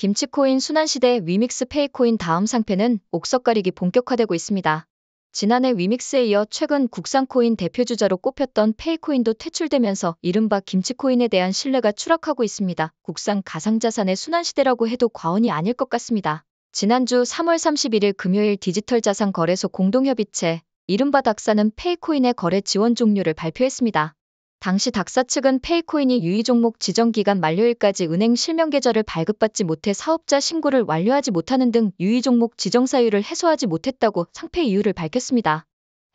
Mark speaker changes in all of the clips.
Speaker 1: 김치코인 순환시대 위믹스 페이코인 다음 상패는 옥석가리기 본격화되고 있습니다. 지난해 위믹스에 이어 최근 국산코인 대표주자로 꼽혔던 페이코인도 퇴출되면서 이른바 김치코인에 대한 신뢰가 추락하고 있습니다. 국산 가상자산의 순환시대라고 해도 과언이 아닐 것 같습니다. 지난주 3월 31일 금요일 디지털 자산 거래소 공동협의체 이른바 닥사는 페이코인의 거래 지원 종료를 발표했습니다. 당시 닥사 측은 페이코인이 유의 종목 지정 기간 만료일까지 은행 실명 계좌를 발급받지 못해 사업자 신고를 완료하지 못하는 등 유의 종목 지정 사유를 해소하지 못했다고 상폐 이유를 밝혔습니다.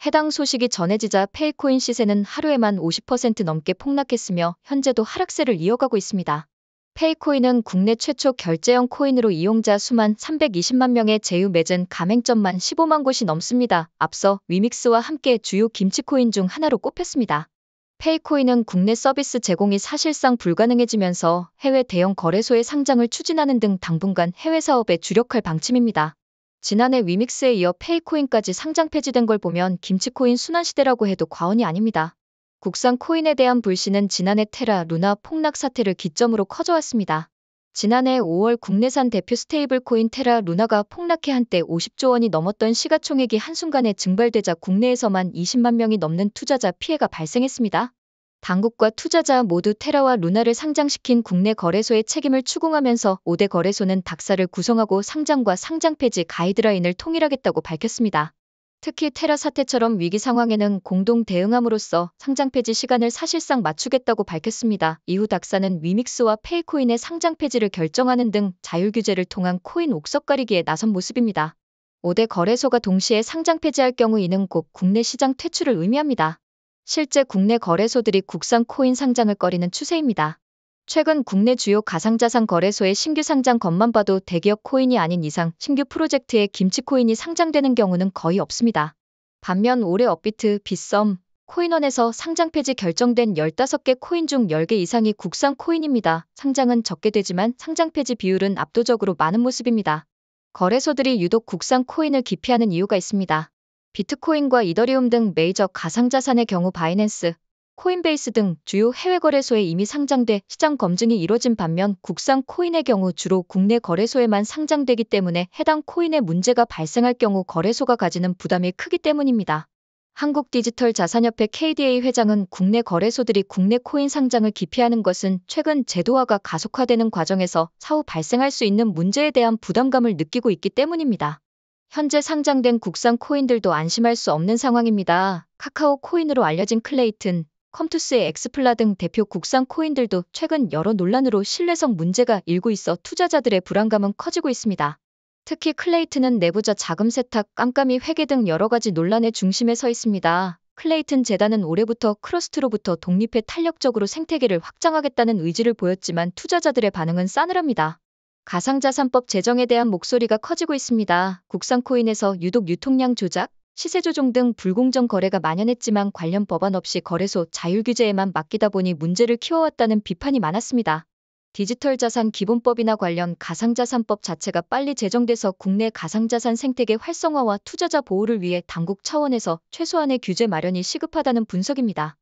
Speaker 1: 해당 소식이 전해지자 페이코인 시세는 하루에만 50% 넘게 폭락했으며 현재도 하락세를 이어가고 있습니다. 페이코인은 국내 최초 결제형 코인으로 이용자 수만 320만 명의 제휴 맺은 가맹점만 15만 곳이 넘습니다. 앞서 위믹스와 함께 주요 김치코인 중 하나로 꼽혔습니다. 페이코인은 국내 서비스 제공이 사실상 불가능해지면서 해외 대형 거래소의 상장을 추진하는 등 당분간 해외 사업에 주력할 방침입니다. 지난해 위믹스에 이어 페이코인까지 상장 폐지된 걸 보면 김치코인 순환시대라고 해도 과언이 아닙니다. 국산 코인에 대한 불신은 지난해 테라, 루나 폭락 사태를 기점으로 커져왔습니다. 지난해 5월 국내산 대표 스테이블코인 테라 루나가 폭락해 한때 50조 원이 넘었던 시가총액이 한순간에 증발되자 국내에서만 20만 명이 넘는 투자자 피해가 발생했습니다. 당국과 투자자 모두 테라와 루나를 상장시킨 국내 거래소의 책임을 추궁하면서 5대 거래소는 닥사를 구성하고 상장과 상장 폐지 가이드라인을 통일하겠다고 밝혔습니다. 특히 테라 사태처럼 위기 상황에는 공동 대응함으로써 상장 폐지 시간을 사실상 맞추겠다고 밝혔습니다. 이후 닥사는 위믹스와 페이코인의 상장 폐지를 결정하는 등 자율 규제를 통한 코인 옥석 가리기에 나선 모습입니다. 5대 거래소가 동시에 상장 폐지할 경우 이는 곧 국내 시장 퇴출을 의미합니다. 실제 국내 거래소들이 국산 코인 상장을 꺼리는 추세입니다. 최근 국내 주요 가상자산 거래소의 신규 상장 것만 봐도 대기업 코인이 아닌 이상 신규 프로젝트에 김치 코인이 상장되는 경우는 거의 없습니다. 반면 올해 업비트, 빗썸, 코인원에서 상장 폐지 결정된 15개 코인 중 10개 이상이 국산 코인입니다. 상장은 적게 되지만 상장 폐지 비율은 압도적으로 많은 모습입니다. 거래소들이 유독 국산 코인을 기피하는 이유가 있습니다. 비트코인과 이더리움 등 메이저 가상자산의 경우 바이낸스, 코인베이스 등 주요 해외 거래소에 이미 상장돼 시장 검증이 이뤄진 반면 국산 코인의 경우 주로 국내 거래소에만 상장되기 때문에 해당 코인의 문제가 발생할 경우 거래소가 가지는 부담이 크기 때문입니다. 한국디지털자산협회 KDA 회장은 국내 거래소들이 국내 코인 상장을 기피하는 것은 최근 제도화가 가속화되는 과정에서 사후 발생할 수 있는 문제에 대한 부담감을 느끼고 있기 때문입니다. 현재 상장된 국산 코인들도 안심할 수 없는 상황입니다. 카카오 코인으로 알려진 클레이튼, 컴투스의 엑스플라 등 대표 국산 코인들도 최근 여러 논란으로 신뢰성 문제가 일고 있어 투자자들의 불안감은 커지고 있습니다. 특히 클레이튼은 내부자 자금 세탁, 깜깜이 회계 등 여러 가지 논란의 중심에 서 있습니다. 클레이튼 재단은 올해부터 크러스트로부터 독립해 탄력적으로 생태계를 확장하겠다는 의지를 보였지만 투자자들의 반응은 싸늘합니다. 가상자산법 제정에 대한 목소리가 커지고 있습니다. 국산 코인에서 유독 유통량 조작, 시세 조종 등 불공정 거래가 만연했지만 관련 법안 없이 거래소 자율 규제에만 맡기다 보니 문제를 키워왔다는 비판이 많았습니다. 디지털 자산 기본법이나 관련 가상자산법 자체가 빨리 제정돼서 국내 가상자산 생태계 활성화와 투자자 보호를 위해 당국 차원에서 최소한의 규제 마련이 시급하다는 분석입니다.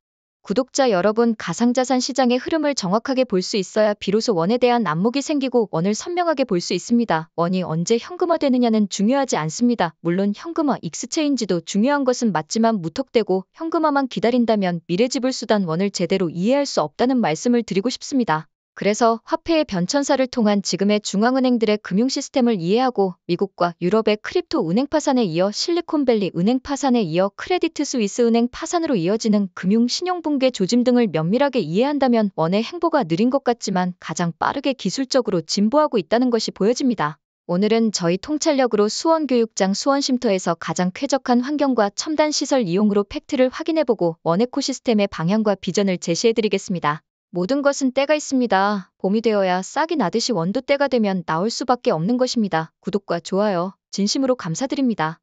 Speaker 1: 구독자 여러분 가상자산 시장의 흐름을 정확하게 볼 수 있어야 비로소 원에 대한 안목이 생기고 원을 선명하게 볼 수 있습니다. 원이 언제 현금화되느냐는 중요하지 않습니다. 물론 현금화 익스체인지도 중요한 것은 맞지만 무턱대고 현금화만 기다린다면 미래지불수단 원을 제대로 이해할 수 없다는 말씀을 드리고 싶습니다. 그래서 화폐의 변천사를 통한 지금의 중앙은행들의 금융 시스템을 이해하고 미국과 유럽의 크립토 은행 파산에 이어 실리콘밸리 은행 파산에 이어 크레디트 스위스 은행 파산으로 이어지는 금융 신용 붕괴 조짐 등을 면밀하게 이해한다면 원의 행보가 느린 것 같지만 가장 빠르게 기술적으로 진보하고 있다는 것이 보여집니다. 오늘은 저희 통찰력으로 수원교육장 수원쉼터에서 가장 쾌적한 환경과 첨단 시설 이용으로 팩트를 확인해보고 원 에코시스템의 방향과 비전을 제시해드리겠습니다. 모든 것은 때가 있습니다. 봄이 되어야 싹이 나듯이 원두 때가 되면 나올 수밖에 없는 것입니다. 구독과 좋아요 진심으로 감사드립니다.